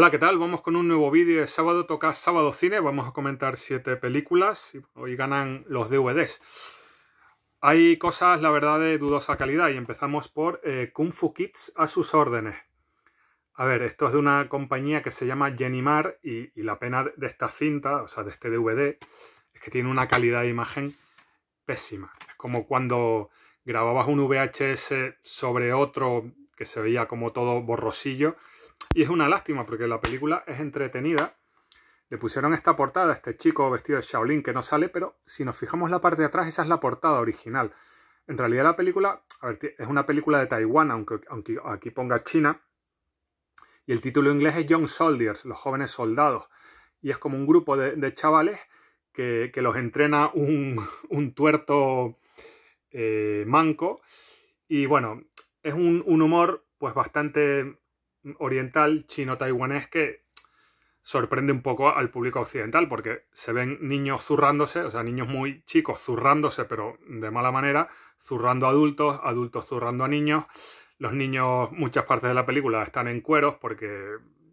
Hola, ¿qué tal? Vamos con un nuevo vídeo Es Sábado Toca Sábado Cine. Vamos a comentar siete películas y hoy ganan los DVDs. Hay cosas, la verdad, de dudosa calidad y empezamos por eh, Kung Fu Kids a sus órdenes. A ver, esto es de una compañía que se llama Genimar y, y la pena de esta cinta, o sea, de este DVD, es que tiene una calidad de imagen pésima. Es como cuando grababas un VHS sobre otro que se veía como todo borrosillo y es una lástima porque la película es entretenida. Le pusieron esta portada a este chico vestido de Shaolin que no sale, pero si nos fijamos la parte de atrás, esa es la portada original. En realidad la película, es una película de Taiwán, aunque, aunque aquí ponga China. Y el título inglés es Young Soldiers, los jóvenes soldados. Y es como un grupo de, chavales que, los entrena un, tuerto eh, manco. Y bueno, es un, un humor pues bastante oriental chino-taiwanés que sorprende un poco al público occidental porque se ven niños zurrándose, o sea, niños muy chicos zurrándose, pero de mala manera, zurrando adultos, adultos zurrando a niños. Los niños, muchas partes de la película, están en cueros porque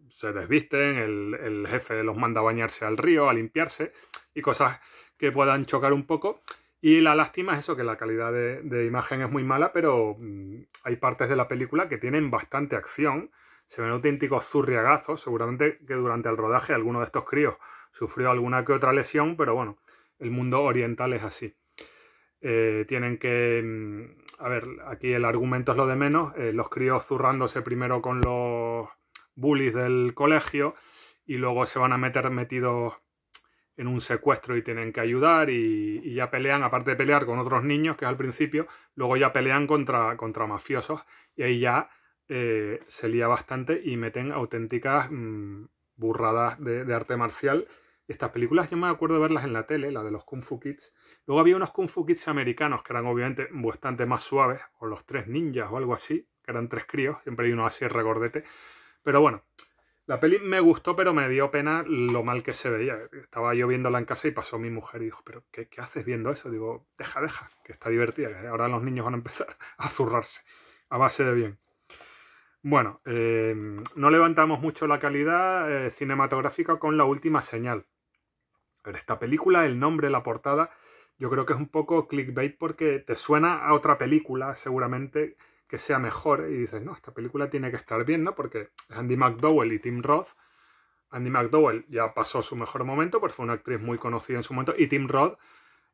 se desvisten, el, jefe los manda a bañarse al río, a limpiarse y cosas que puedan chocar un poco. Y la lástima es eso, que la calidad de, imagen es muy mala, pero mm, hay partes de la película que tienen bastante acción se ven auténticos zurriagazos. Seguramente que durante el rodaje alguno de estos críos sufrió alguna que otra lesión, pero bueno, el mundo oriental es así. Eh, tienen que. Mm, a ver, aquí el argumento es lo de menos. Eh, los críos zurrándose primero con los bullies del colegio y luego se van a meter metidos en un secuestro y tienen que ayudar y, ya pelean, aparte de pelear con otros niños, que es al principio, luego ya pelean contra, contra mafiosos y ahí ya eh, se lía bastante y meten auténticas mm, burradas de, arte marcial. Estas películas yo me acuerdo de verlas en la tele, la de los Kung Fu Kids. Luego había unos Kung Fu Kids americanos que eran obviamente bastante más suaves, o los tres ninjas o algo así, que eran tres críos, siempre hay uno así regordete. Pero bueno, la peli me gustó, pero me dio pena lo mal que se veía. Estaba yo viéndola en casa y pasó mi mujer y dijo, pero ¿qué, haces viendo eso? Digo, deja, deja, que está divertida. Ahora los niños van a empezar a zurrarse a base de bien. Bueno, eh, no levantamos mucho la calidad eh, cinematográfica con la última señal. Pero esta película, el nombre, la portada, yo creo que es un poco clickbait porque te suena a otra película, seguramente, que sea mejor. Y dices, no, esta película tiene que estar bien, ¿no? Porque Andy McDowell y Tim Roth. Andy McDowell ya pasó su mejor momento, pues fue una actriz muy conocida en su momento. Y Tim Roth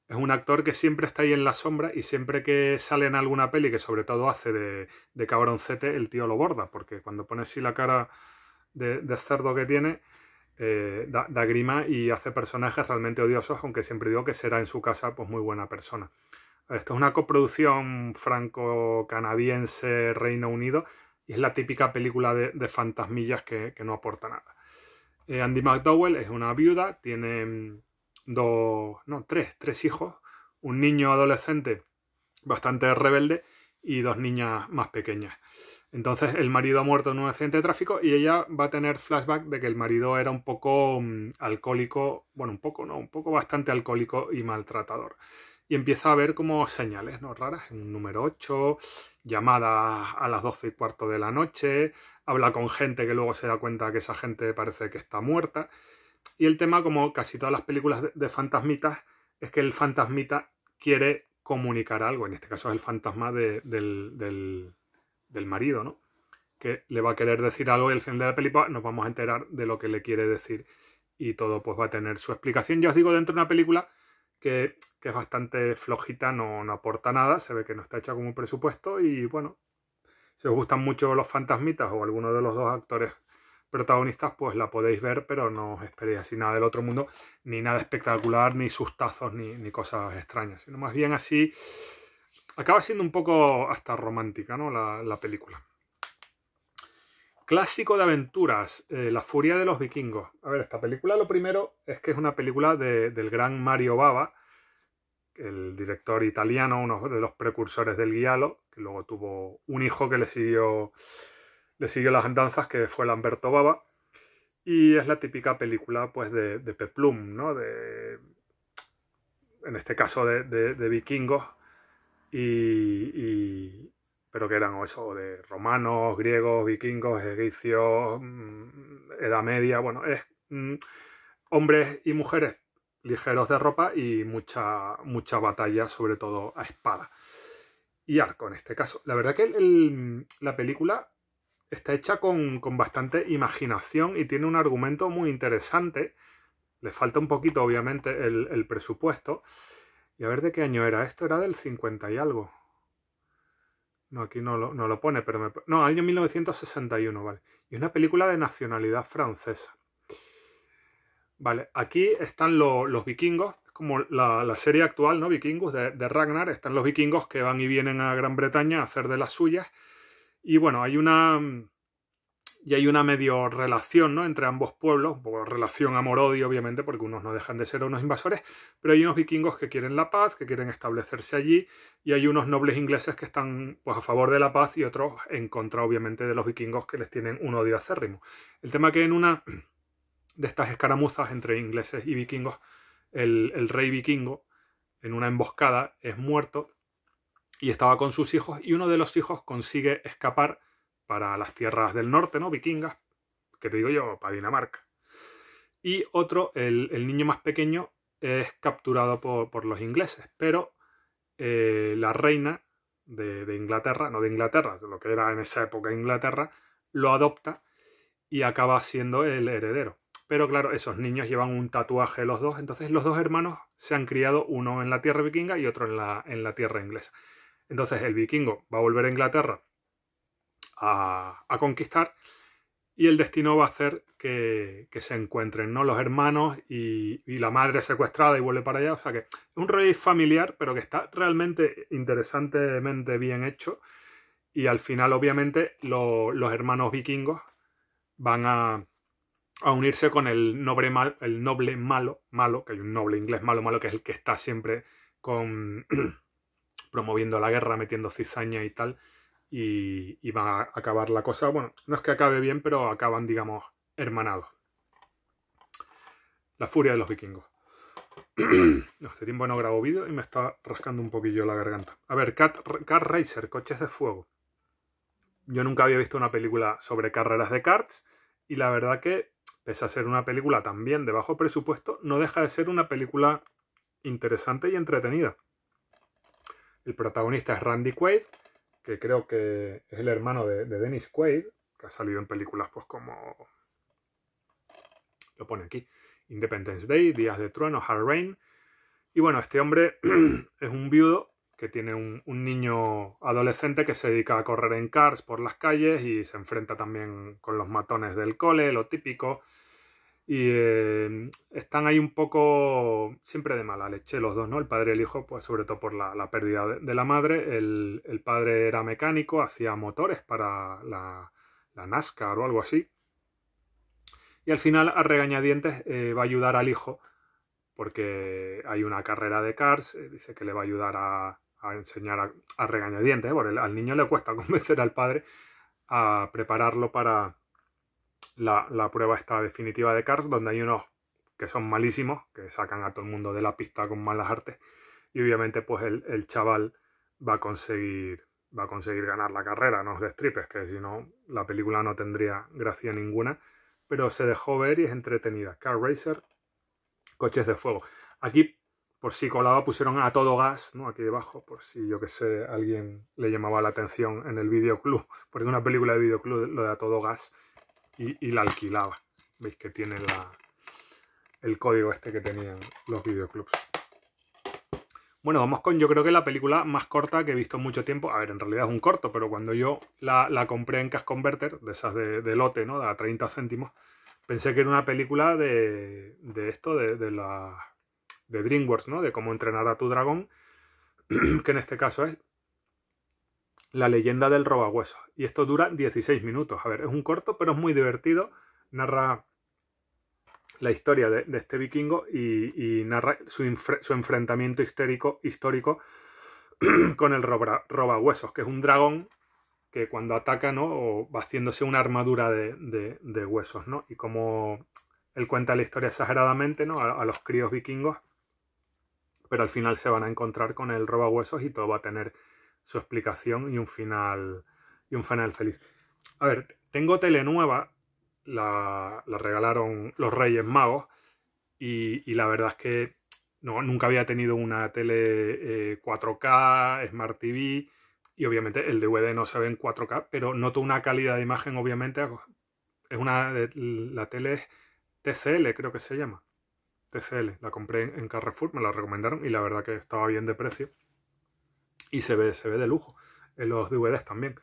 es un actor que siempre está ahí en la sombra y siempre que sale en alguna peli, que sobre todo hace de, cabroncete, el tío lo borda, porque cuando pone así la cara de, cerdo que tiene, eh, da, grima y hace personajes realmente odiosos, aunque siempre digo que será en su casa pues muy buena persona. Esto es una coproducción franco-canadiense, Reino Unido, y es la típica película de, fantasmillas que, no aporta nada. Eh, Andy McDowell es una viuda, tiene mm, dos, no, tres, tres hijos, un niño adolescente bastante rebelde y dos niñas más pequeñas. Entonces el marido ha muerto en un accidente de tráfico y ella va a tener flashback de que el marido era un poco mm, alcohólico, bueno, un poco no, un poco bastante alcohólico y maltratador. Y empieza a ver como señales ¿no? raras, un número 8, llamadas a las 12 y cuarto de la noche, habla con gente que luego se da cuenta que esa gente parece que está muerta. Y el tema, como casi todas las películas de, fantasmitas, es que el fantasmita quiere comunicar algo. En este caso es el fantasma del, marido, ¿no? Que le va a querer decir algo y al final de la película nos vamos a enterar de lo que le quiere decir. Y todo pues va a tener su explicación. Yo os digo, dentro de una película que, es bastante flojita, no, no aporta nada, se ve que no está hecha como un presupuesto y bueno, si os gustan mucho los fantasmitas o alguno de los dos actores protagonistas, pues la podéis ver, pero no os esperéis así nada del otro mundo, ni nada espectacular, ni sustazos, ni, ni cosas extrañas, sino más bien así, acaba siendo un poco hasta romántica, ¿no? La, película. Clásico de aventuras, eh, La furia de los vikingos. A ver, esta película lo primero es que es una película del gran Mario Bava, el director italiano, uno de los precursores del Guialo, que luego tuvo un hijo que le siguió le siguió Las andanzas, que fue Lamberto Baba, y es la típica película pues, de, peplum, ¿no? de, en este caso de, vikingos, y, pero que eran eso, de romanos, griegos, vikingos, egipcios, mm, Edad Media, bueno, es mm, hombres y mujeres ligeros de ropa y mucha, mucha batalla, sobre todo a espada y arco en este caso. La verdad que la película está hecha con, bastante imaginación y tiene un argumento muy interesante. Le falta un poquito, obviamente, el, presupuesto. Y a ver de qué año era. Esto era del 50 y algo. No, aquí no lo, pone, pero me... No, año 1961, vale. Y una película de nacionalidad francesa. Vale, aquí están los vikingos, como la, serie actual, ¿no? Vikingos de Ragnar. Están los vikingos que van y vienen a Gran Bretaña a hacer de las suyas y bueno, hay una. Y hay una medio relación ¿no? entre ambos pueblos, relación amor-odio, obviamente, porque unos no dejan de ser unos invasores, pero hay unos vikingos que quieren la paz, que quieren establecerse allí, y hay unos nobles ingleses que están pues, a favor de la paz y otros en contra, obviamente, de los vikingos que les tienen un odio acérrimo. El tema que en una de estas escaramuzas entre ingleses y vikingos, el rey vikingo, en una emboscada, es muerto y estaba con sus hijos y uno de los hijos consigue escapar para las tierras del norte, ¿no? Vikingas, que te digo yo, para Dinamarca. Y otro, el, niño más pequeño, es capturado por, los ingleses, pero eh, la reina de, de, Inglaterra, no de Inglaterra, de lo que era en esa época Inglaterra, lo adopta y acaba siendo el heredero. Pero claro, esos niños llevan un tatuaje los dos, entonces los dos hermanos se han criado uno en la tierra vikinga y otro en la, en la tierra inglesa. Entonces el vikingo va a volver a Inglaterra a, conquistar y el destino va a hacer que, se encuentren ¿no? los hermanos y, la madre secuestrada y vuelve para allá. O sea que es un rey familiar, pero que está realmente interesantemente bien hecho. Y al final, obviamente, los hermanos vikingos van a, unirse con el noble, el noble malo, malo, que hay un noble inglés malo, malo, que es el que está siempre con promoviendo la guerra, metiendo cizaña y tal, y, va a acabar la cosa, bueno, no es que acabe bien, pero acaban, digamos, hermanados. La furia de los vikingos. Este tiempo no grabo vídeo y me está rascando un poquillo la garganta. A ver, Cat, Car Racer, coches de fuego. Yo nunca había visto una película sobre carreras de karts y la verdad que, pese a ser una película también de bajo presupuesto, no deja de ser una película interesante y entretenida. El protagonista es Randy Quaid, que creo que es el hermano de, Dennis Quaid, que ha salido en películas pues como... Lo pone aquí. Independence Day, Días de Trueno, Hard Rain. Y bueno, este hombre es un viudo que tiene un, un, niño adolescente que se dedica a correr en cars por las calles y se enfrenta también con los matones del cole, lo típico. Y em, están ahí un poco siempre de mala leche los dos, ¿no? El padre y el hijo, pues sobre todo por la, pérdida de, la madre. El, padre era mecánico, hacía motores para la, la, NASCAR o algo así. Y al final, a regañadientes, eh, va a ayudar al hijo, porque hay una carrera de cars, eh, dice que le va a ayudar a, enseñar a, a regañadientes, ¿eh? porque al niño le cuesta convencer al padre a prepararlo para, la, prueba está definitiva de Cars, donde hay unos que son malísimos, que sacan a todo el mundo de la pista con malas artes, y obviamente pues el, chaval va a conseguir va a conseguir ganar la carrera, no de stripes que si no la película no tendría gracia ninguna, pero se dejó ver y es entretenida. Car Racer, coches de fuego. Aquí, por si colaba, pusieron a todo gas, ¿no? Aquí debajo, por si yo que sé, alguien le llamaba la atención en el videoclub, porque una película de videoclub lo de a todo gas y, la alquilaba. Veis que tiene el código este que tenían los videoclubs. Bueno, vamos con yo creo que la película más corta que he visto en mucho tiempo. A ver, en realidad es un corto, pero cuando yo la, compré en Cash Converter, de esas de, lote, ¿no? De a 30 céntimos, pensé que era una película de, de esto, de, de, la, de DreamWorks, ¿no? De cómo entrenar a tu dragón, que en este caso es la leyenda del huesos. Y esto dura 16 minutos. A ver, es un corto, pero es muy divertido. Narra la historia de, este vikingo y, narra su, enfrentamiento histérico, histórico con el roba, huesos. que es un dragón que cuando ataca, ¿no? O va haciéndose una armadura de, huesos, ¿no? Y como él cuenta la historia exageradamente, ¿no? A, a, los críos vikingos, pero al final se van a encontrar con el roba huesos y todo va a tener su explicación y un final, y un final feliz. A ver, tengo tele la, la regalaron los Reyes Magos y, la verdad es que no, nunca había tenido una tele 4K, eh, Smart TV y obviamente el DVD no se ve en 4K, pero noto una calidad de imagen obviamente. Es una, la tele es TCL, creo que se llama. TCL, la compré en Carrefour, me la recomendaron y la verdad que estaba bien de precio. Y se ve, de lujo en los DVDs también.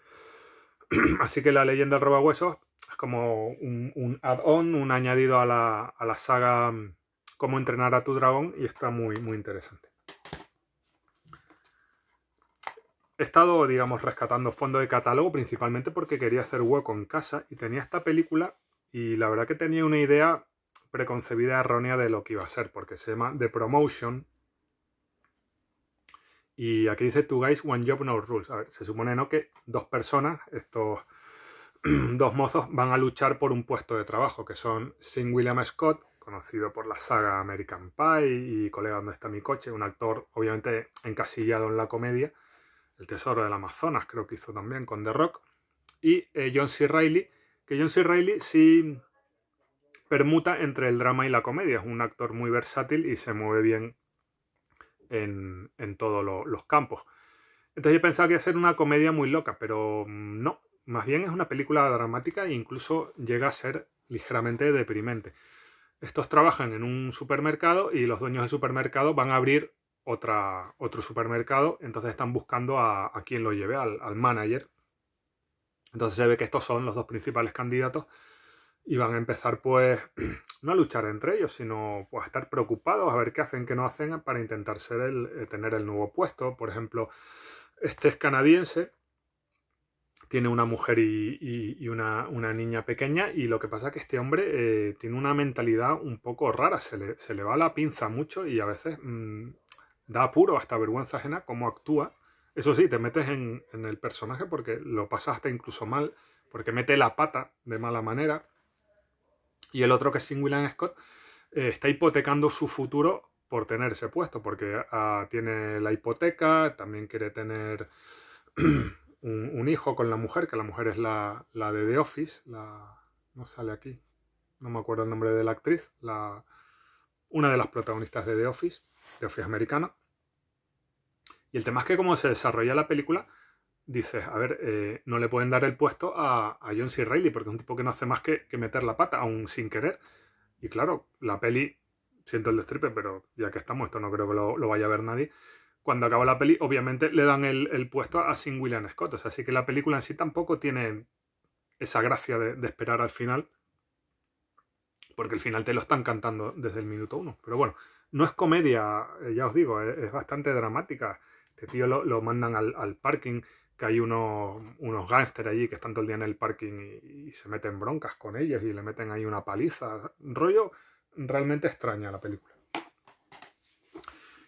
Así que la leyenda del huesos es como un, un add-on, un añadido a la, saga mm, Cómo entrenar a tu dragón y está muy, muy interesante. He estado, digamos, rescatando fondo de catálogo principalmente porque quería hacer hueco en casa y tenía esta película y la verdad que tenía una idea preconcebida errónea de lo que iba a ser porque se llama The Promotion y aquí dice Two Guys, One Job, No Rules. A ver, se supone no que dos personas, estos dos mozos, van a luchar por un puesto de trabajo, que son Sin William Scott, conocido por la saga American Pie y Colega, donde está mi coche? Un actor obviamente encasillado en la comedia. El Tesoro del Amazonas creo que hizo también con The Rock. Y eh, John C. Reilly, que John C. Reilly sí permuta entre el drama y la comedia. Es un actor muy versátil y se mueve bien en, todos los campos. Entonces yo pensaba que iba a ser una comedia muy loca, pero mm, no, más bien es una película dramática e incluso llega a ser ligeramente deprimente. Estos trabajan en un supermercado y los dueños del supermercado van a abrir otro supermercado, entonces están buscando a, quien lo lleve, al, al manager. Entonces se ve que estos son los dos principales candidatos y van a empezar pues no a luchar entre ellos, sino pues, a estar preocupados a ver qué hacen, qué no hacen para intentar ser el, eh, tener el nuevo puesto. Por ejemplo, este es canadiense, tiene una mujer y, una, niña pequeña y lo que pasa es que este hombre eh, tiene una mentalidad un poco rara, se le, se le, va la pinza mucho y a veces mm, da apuro, hasta vergüenza ajena cómo actúa. Eso sí, te metes en, el personaje porque lo pasaste incluso mal, porque mete la pata de mala manera y el otro, que es Sin William Scott, eh, está hipotecando su futuro por tener ese puesto, porque ah, tiene la hipoteca, también quiere tener un, hijo con la mujer, que la mujer es la, de The Office, la, no sale aquí, no me acuerdo el nombre de la actriz, la, una de las protagonistas de The Office, The Office americana. Y el tema es que como se desarrolla la película, dices, a ver, eh, no le pueden dar el puesto a, John C. Reilly porque es un tipo que no hace más que, meter la pata, aún sin querer. Y claro, la peli, siento el destripe, pero ya que estamos, esto no creo que lo, vaya a ver nadie. Cuando acaba la peli, obviamente le dan el, puesto a Sin William Scott. O sea, así que la película en sí tampoco tiene esa gracia de, esperar al final. Porque el final te lo están cantando desde el minuto uno. Pero bueno, no es comedia, eh, ya os digo, eh, es, bastante dramática. Este tío lo, mandan al, al, parking, que hay unos, unos gángsters allí que están todo el día en el parking y, se meten broncas con ellos y le meten ahí una paliza. Rollo realmente extraña la película.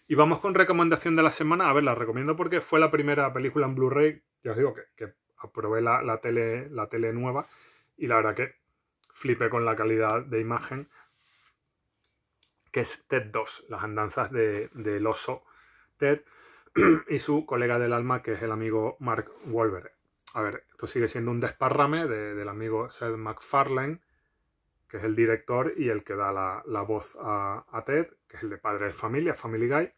Y vamos con recomendación de la semana. A ver, la recomiendo porque fue la primera película en Blu-ray, ya os digo, que, aprobé la, tele, la nueva y la verdad que flipé con la calidad de imagen, que es TED 2, las andanzas de, del oso TED. y su colega del alma, que es el amigo Mark wolver A ver, esto sigue siendo un desparrame del amigo Seth MacFarlane, que es el director y el que da la, voz a, Ted, que es el de padre de familia, Family Guy.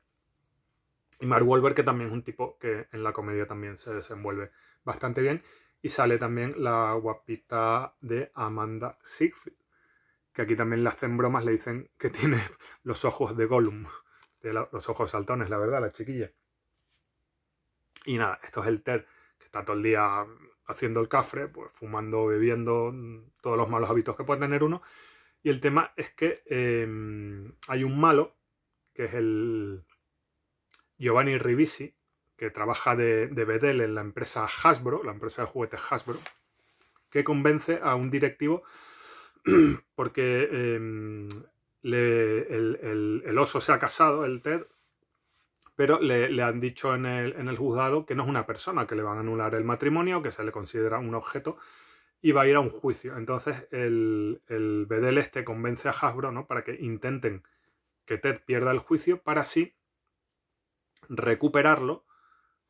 Y Mark Wahlberg, que también es un tipo que en la comedia también se desenvuelve bastante bien. Y sale también la guapita de Amanda Siegfried, que aquí también le hacen bromas, le dicen que tiene los ojos de Gollum, los ojos saltones, la verdad, la chiquilla. Y nada, esto es el TED que está todo el día haciendo el cafre, pues fumando, bebiendo, todos los malos hábitos que puede tener uno. Y el tema es que em, hay un malo, que es el Giovanni Rivisi, que trabaja de, de en la empresa Hasbro, la empresa de juguetes Hasbro, que convence a un directivo porque em, el, oso se ha casado, el Ted, pero le, han dicho en el, juzgado que no es una persona, que le van a anular el matrimonio, que se le considera un objeto y va a ir a un juicio. Entonces el, el este convence a Hasbro ¿no? para que intenten que Ted pierda el juicio para así recuperarlo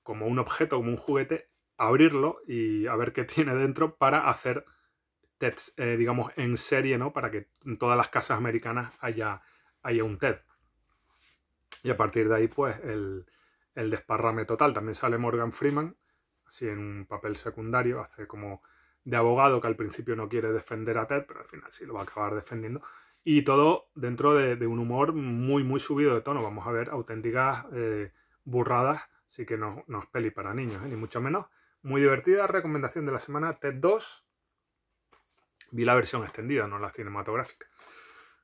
como un objeto, como un juguete, abrirlo y a ver qué tiene dentro para hacer Ted eh, digamos, en serie, ¿no? Para que en todas las casas americanas haya un TED. Y a partir de ahí, pues, el, desparrame total. También sale Morgan Freeman, así en un papel secundario, hace como de abogado que al principio no quiere defender a Ted, pero al final sí lo va a acabar defendiendo. Y todo dentro de, un humor muy, muy subido de tono. Vamos a ver auténticas eh, burradas, así que no, es peli para niños, eh, ni mucho menos. Muy divertida, recomendación de la semana, TED 2. Vi la versión extendida, no la cinematográfica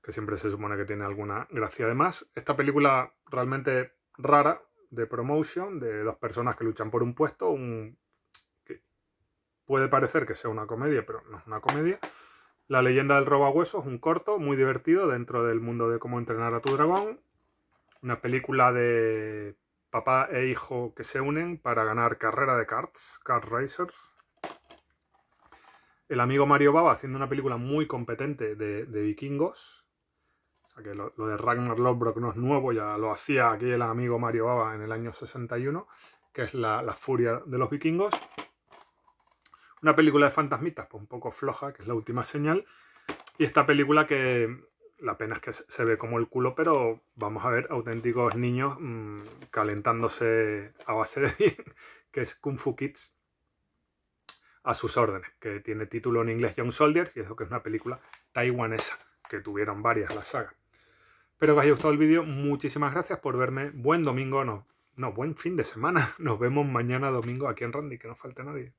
que siempre se supone que tiene alguna gracia. Además, esta película realmente rara de promotion, de dos personas que luchan por un puesto, un... que puede parecer que sea una comedia, pero no es una comedia. La leyenda del roba es un corto muy divertido dentro del mundo de cómo entrenar a tu dragón. Una película de papá e hijo que se unen para ganar carrera de karts, kart racers. El amigo Mario Baba haciendo una película muy competente de vikingos que lo, de Ragnar Lothbrok no es nuevo, ya lo hacía aquí el amigo Mario Baba en el año 61, que es la, furia de los vikingos. Una película de fantasmitas, pues un poco floja, que es la última señal. Y esta película que la pena es que se ve como el culo, pero vamos a ver auténticos niños mm, calentándose a base de bien, que es Kung Fu Kids a sus órdenes, que tiene título en inglés Young Soldiers, y eso que es una película taiwanesa, que tuvieron varias las sagas. Espero que os haya gustado el vídeo. Muchísimas gracias por verme. Buen domingo, no, no, buen fin de semana. Nos vemos mañana domingo aquí en Randy, que no falte nadie.